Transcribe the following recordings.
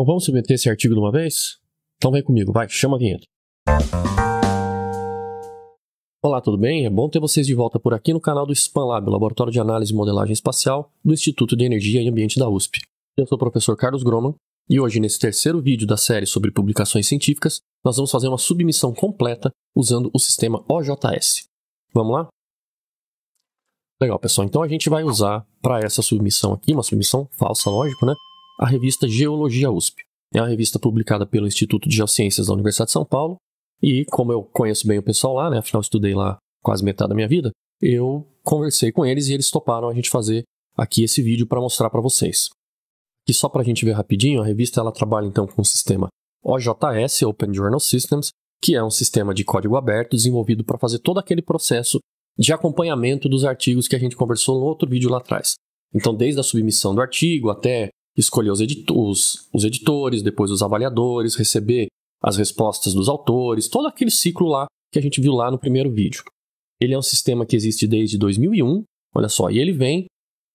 Então vamos submeter esse artigo de uma vez? Então vem comigo, vai, chama a vinheta. Olá, tudo bem? É bom ter vocês de volta por aqui no canal do SpanLab, Laboratório de Análise e Modelagem Espacial do Instituto de Energia e Ambiente da USP. Eu sou o professor Carlos Groman e hoje, nesse terceiro vídeo da série sobre publicações científicas, nós vamos fazer uma submissão completa usando o sistema OJS. Vamos lá? Legal, pessoal. Então a gente vai usar para essa submissão aqui, uma submissão falsa, lógico, né? a revista Geologia USP. É uma revista publicada pelo Instituto de Geociências da Universidade de São Paulo, e como eu conheço bem o pessoal lá, né, afinal estudei lá quase metade da minha vida, eu conversei com eles e eles toparam a gente fazer aqui esse vídeo para mostrar para vocês. E só para a gente ver rapidinho, a revista ela trabalha então com o sistema OJS, Open Journal Systems, que é um sistema de código aberto desenvolvido para fazer todo aquele processo de acompanhamento dos artigos que a gente conversou no outro vídeo lá atrás. Então, desde a submissão do artigo até escolher os, edit os, os editores, depois os avaliadores, receber as respostas dos autores, todo aquele ciclo lá que a gente viu lá no primeiro vídeo. Ele é um sistema que existe desde 2001, olha só, e ele vem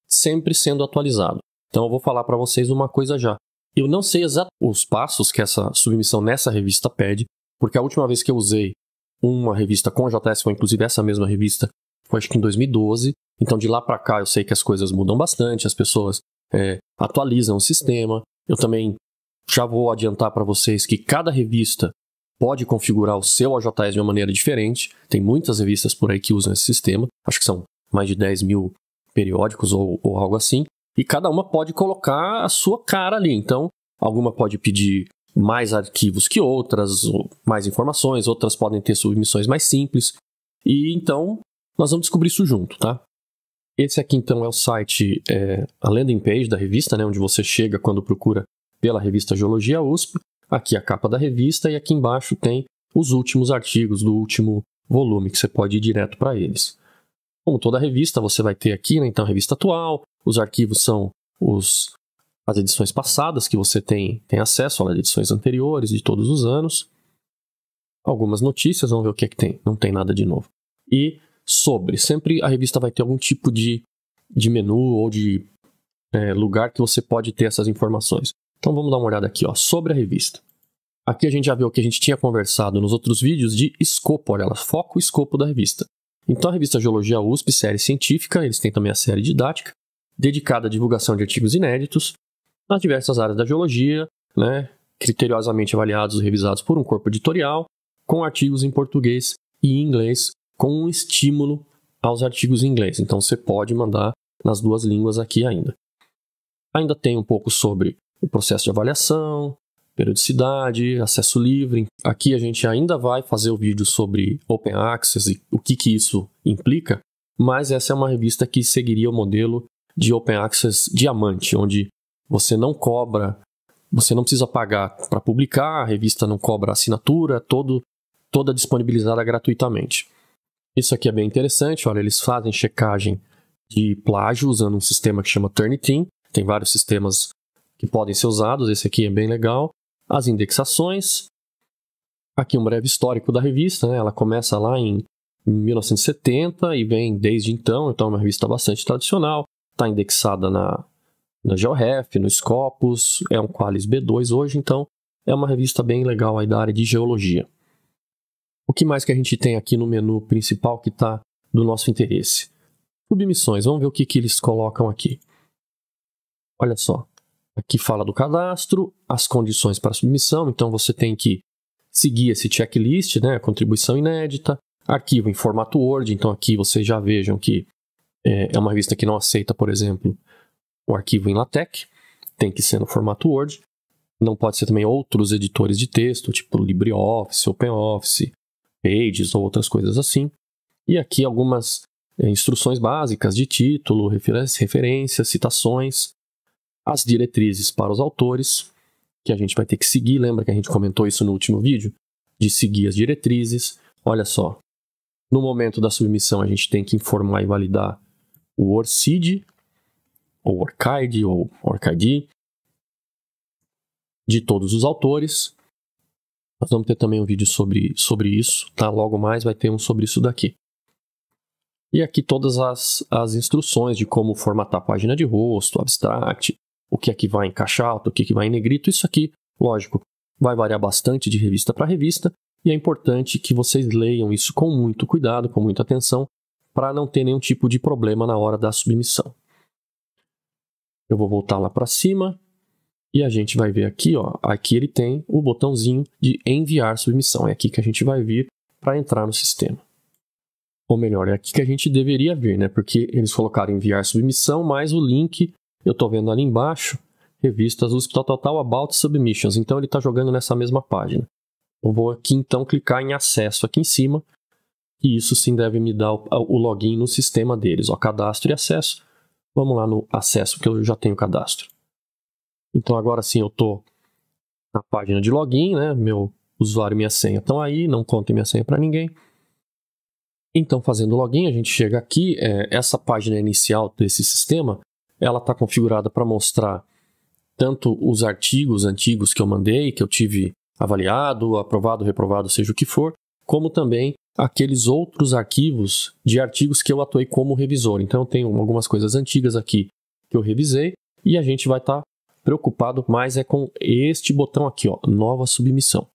sempre sendo atualizado. Então eu vou falar para vocês uma coisa já. Eu não sei exatamente os passos que essa submissão nessa revista pede, porque a última vez que eu usei uma revista com JS, foi inclusive essa mesma revista, foi acho que em 2012. Então de lá para cá eu sei que as coisas mudam bastante, as pessoas é, atualizam o sistema. Eu também já vou adiantar para vocês que cada revista pode configurar o seu AJS de uma maneira diferente. Tem muitas revistas por aí que usam esse sistema, acho que são mais de 10 mil periódicos ou, ou algo assim. E cada uma pode colocar a sua cara ali. Então, alguma pode pedir mais arquivos que outras, mais informações, outras podem ter submissões mais simples. E então, nós vamos descobrir isso junto, tá? Esse aqui então é o site, é, a landing page da revista, né, onde você chega quando procura pela revista Geologia USP. Aqui é a capa da revista e aqui embaixo tem os últimos artigos do último volume, que você pode ir direto para eles. Como toda revista, você vai ter aqui, né, então, a revista atual, os arquivos são os, as edições passadas que você tem, tem acesso às edições anteriores de todos os anos. Algumas notícias, vamos ver o que é que tem. Não tem nada de novo. E sobre. Sempre a revista vai ter algum tipo de, de menu ou de é, lugar que você pode ter essas informações. Então vamos dar uma olhada aqui, ó, sobre a revista. Aqui a gente já viu o que a gente tinha conversado nos outros vídeos de escopo, olha ela, foco e escopo da revista. Então a revista Geologia USP, série científica, eles têm também a série didática, dedicada à divulgação de artigos inéditos nas diversas áreas da geologia, né, criteriosamente avaliados e revisados por um corpo editorial, com artigos em português e inglês com um estímulo aos artigos em inglês. Então você pode mandar nas duas línguas aqui ainda. Ainda tem um pouco sobre o processo de avaliação, periodicidade, acesso livre. Aqui a gente ainda vai fazer o vídeo sobre Open Access e o que, que isso implica, mas essa é uma revista que seguiria o modelo de Open Access Diamante, onde você não cobra, você não precisa pagar para publicar, a revista não cobra assinatura, todo, toda disponibilizada gratuitamente. Isso aqui é bem interessante, olha, eles fazem checagem de plágio usando um sistema que chama Turnitin. Tem vários sistemas que podem ser usados, esse aqui é bem legal. As indexações. Aqui um breve histórico da revista, né? ela começa lá em 1970 e vem desde então, então é uma revista bastante tradicional. Está indexada na, na GeoRef, no Scopus, é um Qualis B2 hoje, então é uma revista bem legal aí da área de geologia. O que mais que a gente tem aqui no menu principal que está do nosso interesse? Submissões, vamos ver o que, que eles colocam aqui. Olha só, aqui fala do cadastro, as condições para submissão, então você tem que seguir esse checklist, né, contribuição inédita, arquivo em formato Word, então aqui vocês já vejam que é, é uma revista que não aceita, por exemplo, o arquivo em LaTeX, tem que ser no formato Word, não pode ser também outros editores de texto, tipo LibreOffice, OpenOffice, pages ou outras coisas assim. E aqui algumas eh, instruções básicas de título, referências, citações, as diretrizes para os autores, que a gente vai ter que seguir. Lembra que a gente comentou isso no último vídeo? De seguir as diretrizes. Olha só, no momento da submissão a gente tem que informar e validar o ORCID, ou ORCID, ou ORCID, de todos os autores. Nós vamos ter também um vídeo sobre, sobre isso, tá? Logo mais vai ter um sobre isso daqui. E aqui todas as, as instruções de como formatar a página de rosto, abstract, o que é que vai em caixa alta, o que é que vai em negrito. Isso aqui, lógico, vai variar bastante de revista para revista e é importante que vocês leiam isso com muito cuidado, com muita atenção, para não ter nenhum tipo de problema na hora da submissão. Eu vou voltar lá para cima e a gente vai ver aqui, ó, aqui ele tem o botãozinho de enviar submissão. É aqui que a gente vai vir para entrar no sistema. Ou melhor, é aqui que a gente deveria ver, né? Porque eles colocaram enviar submissão mais o link, eu estou vendo ali embaixo, revistas hospital total, about submissions. Então ele está jogando nessa mesma página. Eu vou aqui então clicar em acesso aqui em cima, e isso sim deve me dar o, o login no sistema deles, ó, cadastro e acesso. Vamos lá no acesso, que eu já tenho cadastro. Então agora sim eu estou na página de login, né? Meu usuário e minha senha estão aí, não contem minha senha para ninguém. Então, fazendo login, a gente chega aqui. É, essa página inicial desse sistema, ela está configurada para mostrar tanto os artigos antigos que eu mandei, que eu tive avaliado, aprovado, reprovado, seja o que for, como também aqueles outros arquivos de artigos que eu atuei como revisor. Então, eu tenho algumas coisas antigas aqui que eu revisei e a gente vai estar tá preocupado mais é com este botão aqui, ó, nova submissão.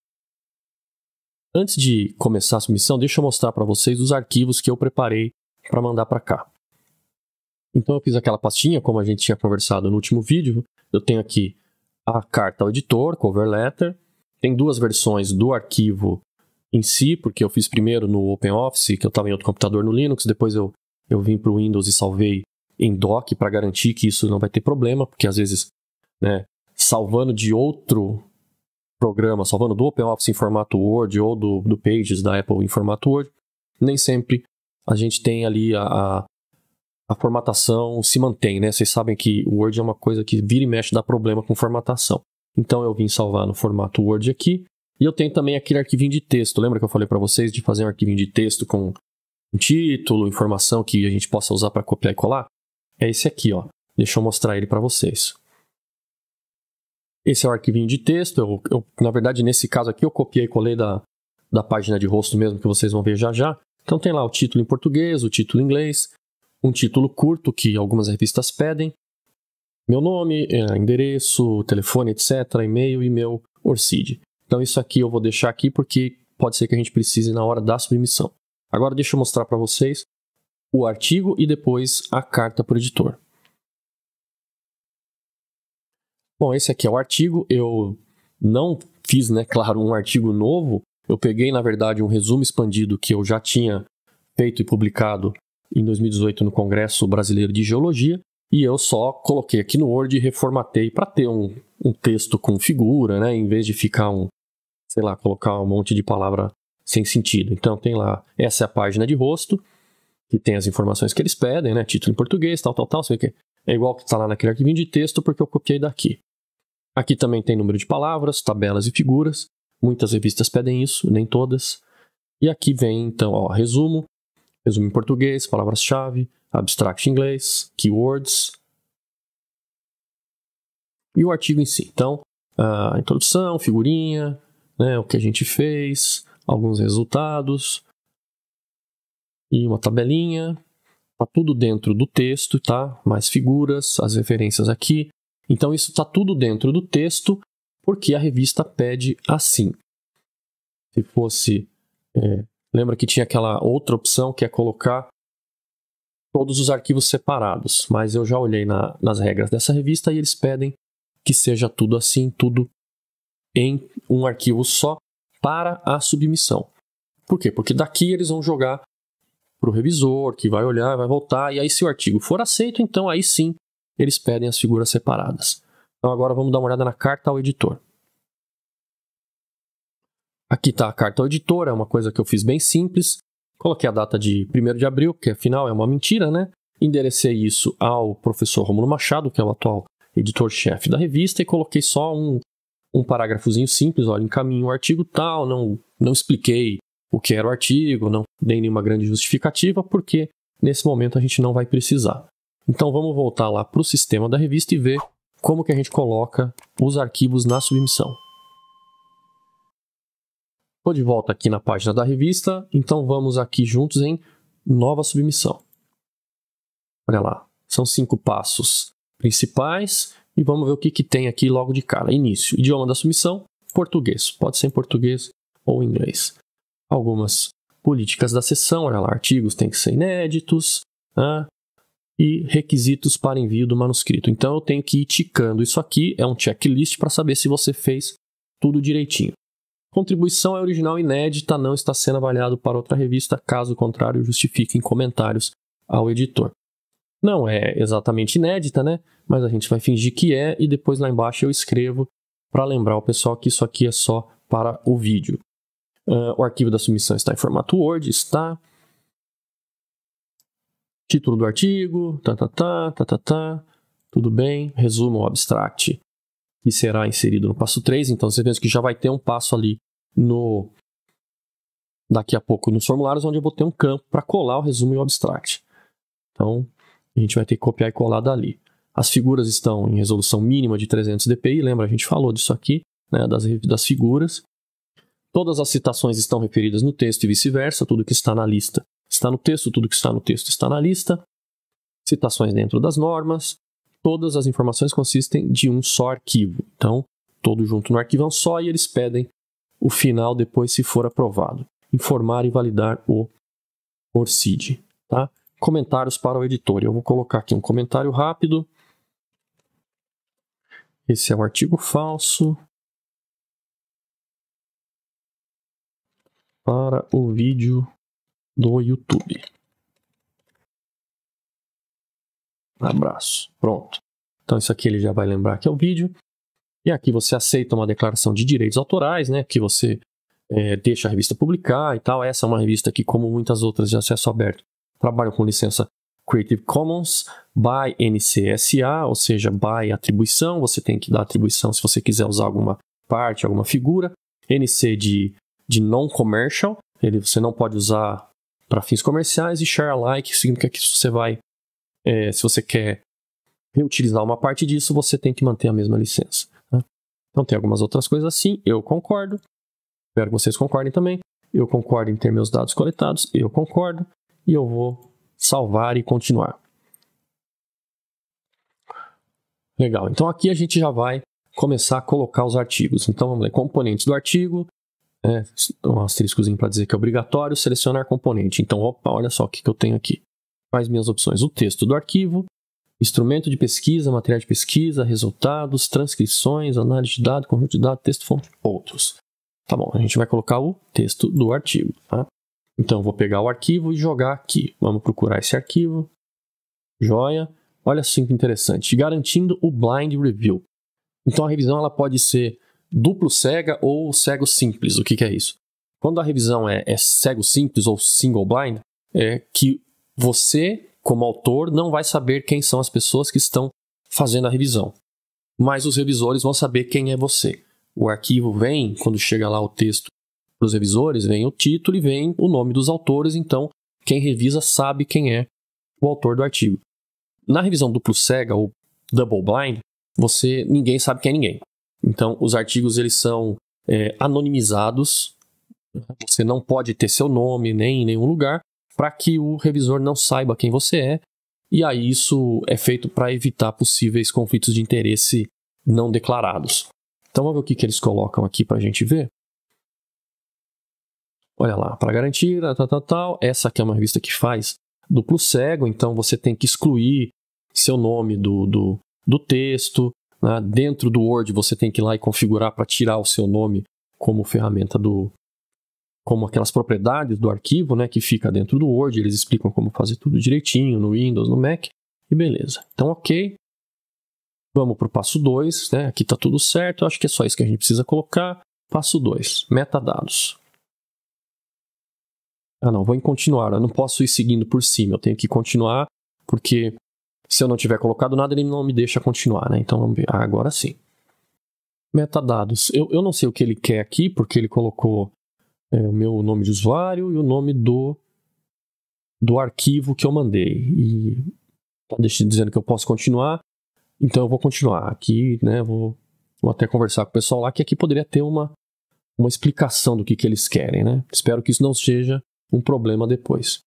Antes de começar a submissão, deixa eu mostrar para vocês os arquivos que eu preparei para mandar para cá. Então eu fiz aquela pastinha, como a gente tinha conversado no último vídeo. Eu tenho aqui a carta ao editor, cover letter. Tem duas versões do arquivo em si, porque eu fiz primeiro no OpenOffice, que eu estava em outro computador no Linux, depois eu, eu vim para o Windows e salvei em doc para garantir que isso não vai ter problema, porque às vezes né, salvando de outro programa, salvando do OpenOffice em formato Word ou do, do Pages da Apple em formato Word, nem sempre a gente tem ali a, a, a, formatação se mantém, né? Vocês sabem que o Word é uma coisa que vira e mexe dá problema com formatação. Então eu vim salvar no formato Word aqui. E eu tenho também aquele arquivinho de texto. Lembra que eu falei para vocês de fazer um arquivinho de texto com um título, informação que a gente possa usar para copiar e colar? É esse aqui, ó. Deixa eu mostrar ele para vocês. Esse é o arquivinho de texto. Eu, eu, na verdade, nesse caso aqui, eu copiei e colei da, da página de rosto mesmo, que vocês vão ver já já. Então tem lá o título em português, o título em inglês, um título curto que algumas revistas pedem, meu nome, é, endereço, telefone, etc., e-mail e meu ORCID. Então isso aqui eu vou deixar aqui porque pode ser que a gente precise na hora da submissão. Agora deixa eu mostrar para vocês o artigo e depois a carta para o editor. Bom, esse aqui é o artigo. Eu não fiz, né, claro, um artigo novo. Eu peguei, na verdade, um resumo expandido que eu já tinha feito e publicado em 2018 no Congresso Brasileiro de Geologia. E eu só coloquei aqui no Word e reformatei para ter um, um texto com figura, né? Em vez de ficar um, sei lá, colocar um monte de palavra sem sentido. Então tem lá, essa é a página de rosto, que tem as informações que eles pedem, né? Título em português, tal, tal, tal. Sei que é igual que está lá naquele arquivinho de texto, porque eu copiei daqui. Aqui também tem número de palavras, tabelas e figuras. Muitas revistas pedem isso, nem todas. E aqui vem então, ó, resumo, resumo em português, palavras-chave, abstract em inglês, keywords. E o artigo em si. Então, a introdução, figurinha, né, o que a gente fez, alguns resultados e uma tabelinha. Tá tudo dentro do texto, tá? Mais figuras, as referências aqui, então isso está tudo dentro do texto, porque a revista pede assim. Se fosse. É, lembra que tinha aquela outra opção que é colocar todos os arquivos separados, mas eu já olhei na, nas regras dessa revista e eles pedem que seja tudo assim, tudo em um arquivo só para a submissão. Por quê? Porque daqui eles vão jogar para o revisor, que vai olhar, vai voltar, e aí se o artigo for aceito, então aí sim eles pedem as figuras separadas. Então agora vamos dar uma olhada na carta ao editor. Aqui está a carta ao editor, é uma coisa que eu fiz bem simples. Coloquei a data de 1 de abril, que afinal é uma mentira, né? Enderecei isso ao professor Romulo Machado, que é o atual editor-chefe da revista, e coloquei só um, um parágrafozinho simples, olha, encaminho o artigo tal, não, não expliquei o que era o artigo, não dei nenhuma grande justificativa, porque nesse momento a gente não vai precisar. Então vamos voltar lá para o sistema da revista e ver como que a gente coloca os arquivos na submissão. Estou de volta aqui na página da revista, então vamos aqui juntos em nova submissão. Olha lá, são cinco passos principais e vamos ver o que, que tem aqui logo de cara. Início, idioma da submissão, português. Pode ser em português ou inglês. Algumas políticas da sessão, olha lá, artigos têm que ser inéditos, né? e requisitos para envio do manuscrito. Então eu tenho que ir ticando isso aqui, é um checklist para saber se você fez tudo direitinho. Contribuição é original inédita, não está sendo avaliado para outra revista, caso contrário, justifique em comentários ao editor. Não é exatamente inédita, né? Mas a gente vai fingir que é e depois lá embaixo eu escrevo para lembrar o pessoal que isso aqui é só para o vídeo. Uh, o arquivo da submissão está em formato Word, está título do artigo, tá, tá, tá, tá, tá, tá, tudo bem, resumo ao abstract, que será inserido no passo 3, então você vê que já vai ter um passo ali no daqui a pouco nos formulários, onde eu vou ter um campo para colar o resumo e o abstract. Então, a gente vai ter que copiar e colar dali. As figuras estão em resolução mínima de 300 dpi, lembra, a gente falou disso aqui, né, das, das figuras. Todas as citações estão referidas no texto e vice-versa, tudo que está na lista Está no texto, tudo que está no texto está na lista. Citações dentro das normas. Todas as informações consistem de um só arquivo. Então, todo junto no arquivão só e eles pedem o final depois se for aprovado. Informar e validar o ORCID. Tá? Comentários para o editor. Eu vou colocar aqui um comentário rápido. Esse é o artigo falso. Para o vídeo do YouTube. Abraço. Pronto. Então isso aqui ele já vai lembrar que é o vídeo. E aqui você aceita uma declaração de direitos autorais, né? Que você é, deixa a revista publicar e tal. Essa é uma revista que, como muitas outras de acesso aberto, trabalham com licença Creative Commons by NCSA, ou seja, by atribuição. Você tem que dar atribuição se você quiser usar alguma parte, alguma figura. NC de, de non-commercial, você não pode usar para fins comerciais e share alike significa que você vai, é, se você quer reutilizar uma parte disso, você tem que manter a mesma licença. Né? Então tem algumas outras coisas assim, eu concordo, espero que vocês concordem também. Eu concordo em ter meus dados coletados, eu concordo e eu vou salvar e continuar. Legal, então aqui a gente já vai começar a colocar os artigos. Então vamos ler componentes do artigo, né, um asteriscozinho para dizer que é obrigatório selecionar componente. Então, opa, olha só o que, que eu tenho aqui. Quais minhas opções? O texto do arquivo, instrumento de pesquisa, material de pesquisa, resultados, transcrições, análise de dado, conjunto de dado, texto fonte, outros. Tá bom, a gente vai colocar o texto do artigo. Tá? Então, vou pegar o arquivo e jogar aqui. Vamos procurar esse arquivo. Joia. Olha assim que interessante. Garantindo o blind review. Então, a revisão ela pode ser duplo cega ou cego simples. O que, que é isso? Quando a revisão é, é cego simples ou single blind, é que você, como autor, não vai saber quem são as pessoas que estão fazendo a revisão. Mas os revisores vão saber quem é você. O arquivo vem, quando chega lá o texto para os revisores, vem o título e vem o nome dos autores, então quem revisa sabe quem é o autor do artigo. Na revisão duplo cega ou double blind, você ninguém sabe quem é ninguém. Então, os artigos eles são é, anonimizados. Você não pode ter seu nome nem em nenhum lugar para que o revisor não saiba quem você é. E aí isso é feito para evitar possíveis conflitos de interesse não declarados. Então vamos ver o que, que eles colocam aqui para a gente ver. Olha lá, para garantir, tal, tal, tal. Essa aqui é uma revista que faz duplo cego, então você tem que excluir seu nome do, do, do texto, né? Dentro do Word você tem que ir lá e configurar para tirar o seu nome como ferramenta do. como aquelas propriedades do arquivo né, que fica dentro do Word. Eles explicam como fazer tudo direitinho no Windows, no Mac. E beleza. Então, ok. Vamos para o passo 2. Né? Aqui está tudo certo. Acho que é só isso que a gente precisa colocar. Passo 2: metadados. Ah, não, vou em continuar. Eu não posso ir seguindo por cima. Eu tenho que continuar porque se eu não tiver colocado nada, ele não me deixa continuar, né? Então, agora sim. Metadados. Eu, eu não sei o que ele quer aqui, porque ele colocou é, o meu nome de usuário e o nome do, do arquivo que eu mandei. E tá dizendo que eu posso continuar, então eu vou continuar. Aqui, né, vou, vou até conversar com o pessoal lá, que aqui poderia ter uma, uma explicação do que, que eles querem, né? Espero que isso não seja um problema depois.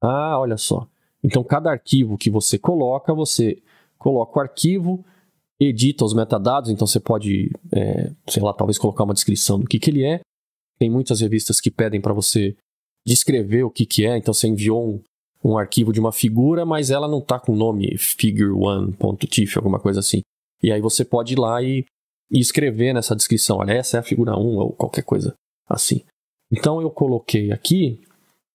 Ah, olha só. Então, cada arquivo que você coloca, você coloca o arquivo, edita os metadados, então você pode, é, sei lá, talvez colocar uma descrição do que, que ele é. Tem muitas revistas que pedem para você descrever o que, que é, então você enviou um, um arquivo de uma figura, mas ela não está com o nome figure1.tif, alguma coisa assim. E aí você pode ir lá e, e, escrever nessa descrição, olha, essa é a figura 1 ou qualquer coisa assim. Então eu coloquei aqui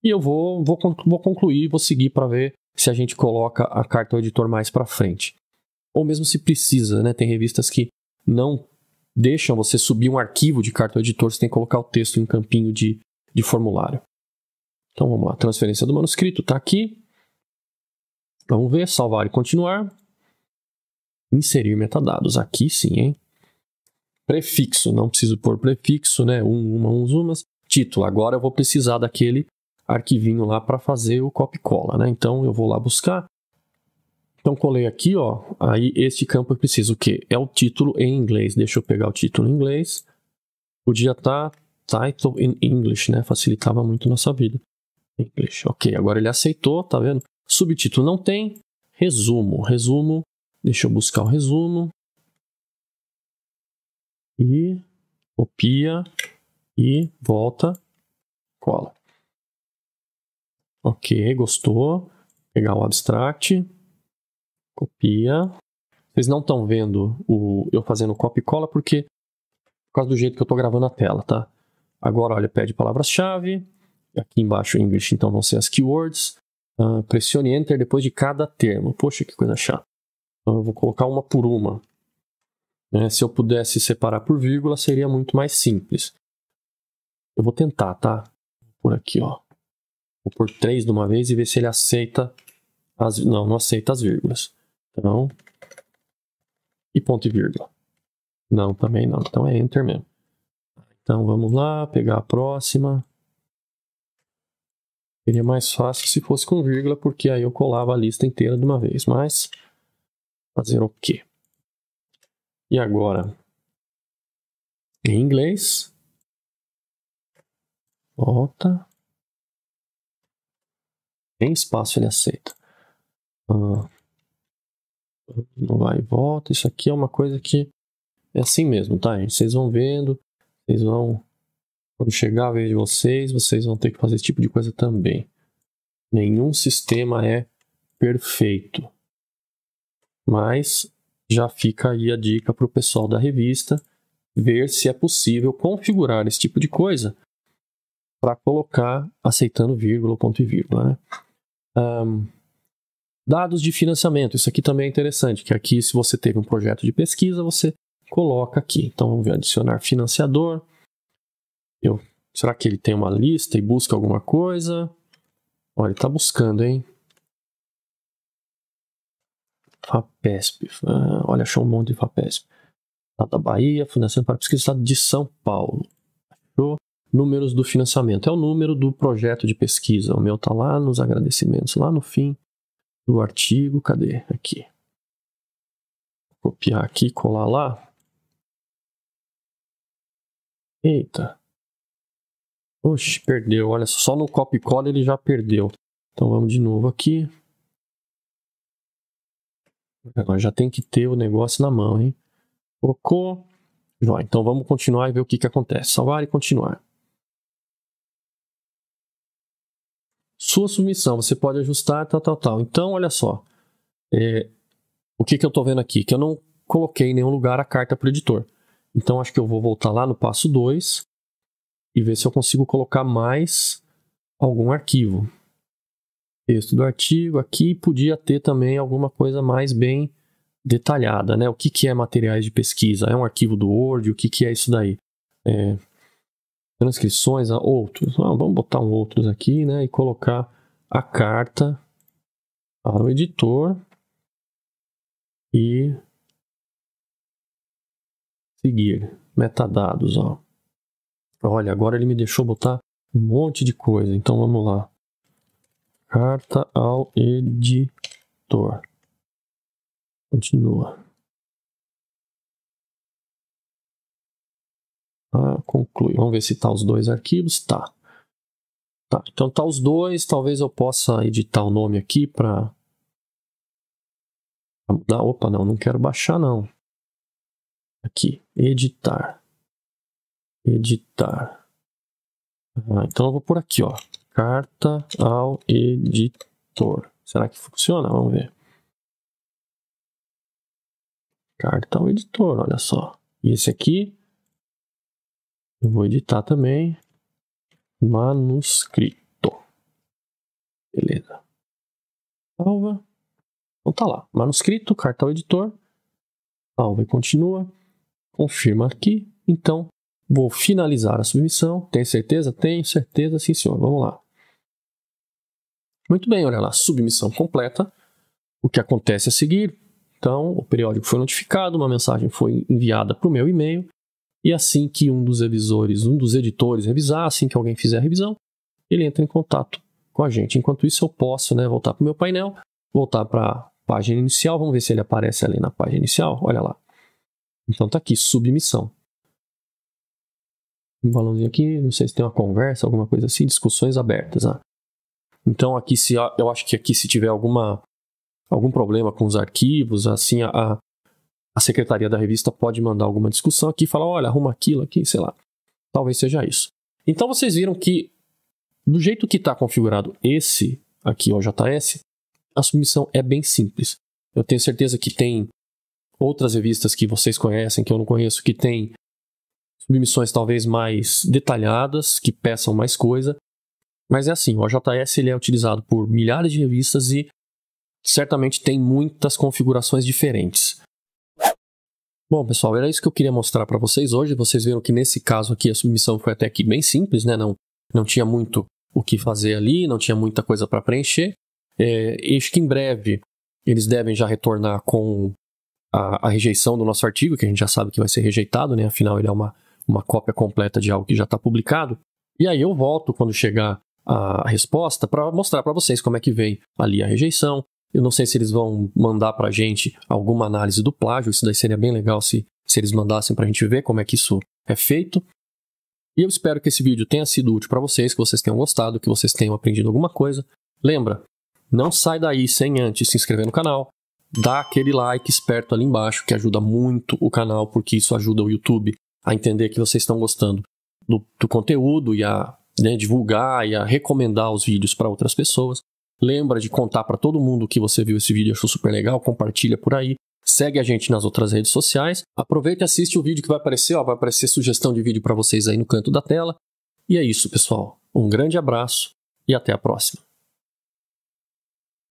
e eu vou, vou, vou concluir, vou seguir para ver se a gente coloca a carta ao editor mais para frente. Ou mesmo se precisa, né? Tem revistas que não deixam você subir um arquivo de carta ao editor, você tem que colocar o texto em um campinho de, de formulário. Então vamos lá, transferência do manuscrito está aqui. Vamos ver, salvar e continuar. Inserir metadados, aqui sim, hein? Prefixo, não preciso pôr prefixo, né? Um, uma, uns, umas. Título, agora eu vou precisar daquele arquivinho lá para fazer o copy cola, né? Então eu vou lá buscar. Então colei aqui, ó. Aí este campo eu preciso o quê? É o título em inglês. Deixa eu pegar o título em inglês. Podia estar tá title in English, né? Facilitava muito nossa vida. English. OK, agora ele aceitou, tá vendo? Subtítulo não tem. Resumo. Resumo. Deixa eu buscar o resumo. E copia e volta, cola. Ok, gostou. Pegar o abstract. Copia. Vocês não estão vendo o, eu fazendo copy e cola porque por causa do jeito que eu estou gravando a tela, tá? Agora, olha, pede palavras-chave. Aqui embaixo, em English, então, vão ser as keywords. Uh, pressione Enter depois de cada termo. Poxa, que coisa chata. Então, eu vou colocar uma por uma. Né? Se eu pudesse separar por vírgula, seria muito mais simples. Eu vou tentar, tá? Por aqui, ó. Vou por três de uma vez e ver se ele aceita as... Não, não aceita as vírgulas. Então... E ponto e vírgula. Não, também não. Então é Enter mesmo. Então vamos lá, pegar a próxima. Seria mais fácil se fosse com vírgula, porque aí eu colava a lista inteira de uma vez. Mas, fazer o quê? E agora? Em inglês. Volta. Nem espaço ele aceita. Ah, não vai e volta. Isso aqui é uma coisa que é assim mesmo, tá? Vocês vão vendo, vocês vão. Quando chegar a vez de vocês, vocês vão ter que fazer esse tipo de coisa também. Nenhum sistema é perfeito. Mas já fica aí a dica para o pessoal da revista ver se é possível configurar esse tipo de coisa para colocar aceitando vírgula, ponto e vírgula. Né? Um, dados de financiamento. Isso aqui também é interessante, que aqui se você teve um projeto de pesquisa, você coloca aqui. Então vamos ver, adicionar financiador. Eu, será que ele tem uma lista e busca alguma coisa? Olha, ele está buscando, hein? FAPESP. Ah, olha, achou um monte de FAPESP. Estado tá da Bahia, financiando para pesquisa do Estado de São Paulo. Achou números do financiamento. É o número do projeto de pesquisa. O meu está lá nos agradecimentos, lá no fim do artigo. Cadê? Aqui. Vou copiar aqui, colar lá. Eita. Oxe, perdeu. Olha só, só no copy cola ele já perdeu. Então vamos de novo aqui. Agora já tem que ter o negócio na mão, hein? Colocou. Então vamos continuar e ver o que, que acontece. Salvar e continuar. sua submissão, você pode ajustar, tal, tal, tal. Então, olha só, é, o que, que eu estou vendo aqui? Que eu não coloquei em nenhum lugar a carta para o editor. Então, acho que eu vou voltar lá no passo 2 e ver se eu consigo colocar mais algum arquivo. Texto do artigo aqui podia ter também alguma coisa mais bem detalhada, né? O que, que é materiais de pesquisa? É um arquivo do Word? O que, que é isso daí? É, transcrições a outros. Ah, vamos botar um outros aqui, né? E colocar a carta para o editor e seguir metadados, ó. Olha, agora ele me deixou botar um monte de coisa. Então vamos lá. Carta ao editor. Continua. Ah, conclui. Vamos ver se tá os dois arquivos. Tá. Tá, então está os dois. Talvez eu possa editar o nome aqui para mudar. Opa, não, não quero baixar não. Aqui, editar. Editar. Ah, então eu vou por aqui, ó. Carta ao editor. Será que funciona? Vamos ver. Carta ao editor, olha só. E esse aqui eu vou editar também. Manuscrito. Beleza. Salva. Então tá lá. Manuscrito, cartão editor. Salva e continua. Confirma aqui. Então, vou finalizar a submissão. Tem certeza? Tenho certeza, sim senhor. Vamos lá. Muito bem, olha lá. Submissão completa. O que acontece a seguir? Então, o periódico foi notificado, uma mensagem foi enviada para o meu e-mail e assim que um dos revisores, um dos editores revisar, assim que alguém fizer a revisão, ele entra em contato com a gente. Enquanto isso, eu posso né, voltar para o meu painel, voltar para a página inicial, vamos ver se ele aparece ali na página inicial. Olha lá. Então tá aqui, submissão. Um balãozinho aqui, não sei se tem uma conversa, alguma coisa assim, discussões abertas. Né? Então aqui se eu acho que aqui se tiver alguma algum problema com os arquivos, assim a, a secretaria da revista pode mandar alguma discussão aqui e falar: olha, arruma aquilo aqui, sei lá. Talvez seja isso. Então vocês viram que, do jeito que está configurado esse aqui, o JS, a submissão é bem simples. Eu tenho certeza que tem outras revistas que vocês conhecem, que eu não conheço, que tem submissões talvez mais detalhadas, que peçam mais coisa. Mas é assim, o OJS ele é utilizado por milhares de revistas e certamente tem muitas configurações diferentes. Bom, pessoal, era isso que eu queria mostrar para vocês hoje. Vocês viram que nesse caso aqui a submissão foi até aqui bem simples, né? Não, não tinha muito o que fazer ali, não tinha muita coisa para preencher. É, acho que em breve eles devem já retornar com a, a, rejeição do nosso artigo, que a gente já sabe que vai ser rejeitado, né? Afinal, ele é uma, uma cópia completa de algo que já está publicado. E aí eu volto quando chegar a resposta para mostrar para vocês como é que vem ali a rejeição, eu não sei se eles vão mandar para a gente alguma análise do plágio, isso daí seria bem legal se, se eles mandassem para a gente ver como é que isso é feito. E eu espero que esse vídeo tenha sido útil para vocês, que vocês tenham gostado, que vocês tenham aprendido alguma coisa. Lembra, não sai daí sem antes se inscrever no canal, dá aquele like esperto ali embaixo que ajuda muito o canal, porque isso ajuda o YouTube a entender que vocês estão gostando do, do conteúdo e a né, divulgar e a recomendar os vídeos para outras pessoas. Lembra de contar para todo mundo que você viu esse vídeo e achou super legal, compartilha por aí. Segue a gente nas outras redes sociais. Aproveita e assiste o vídeo que vai aparecer, ó, vai aparecer sugestão de vídeo para vocês aí no canto da tela. E é isso, pessoal. Um grande abraço e até a próxima.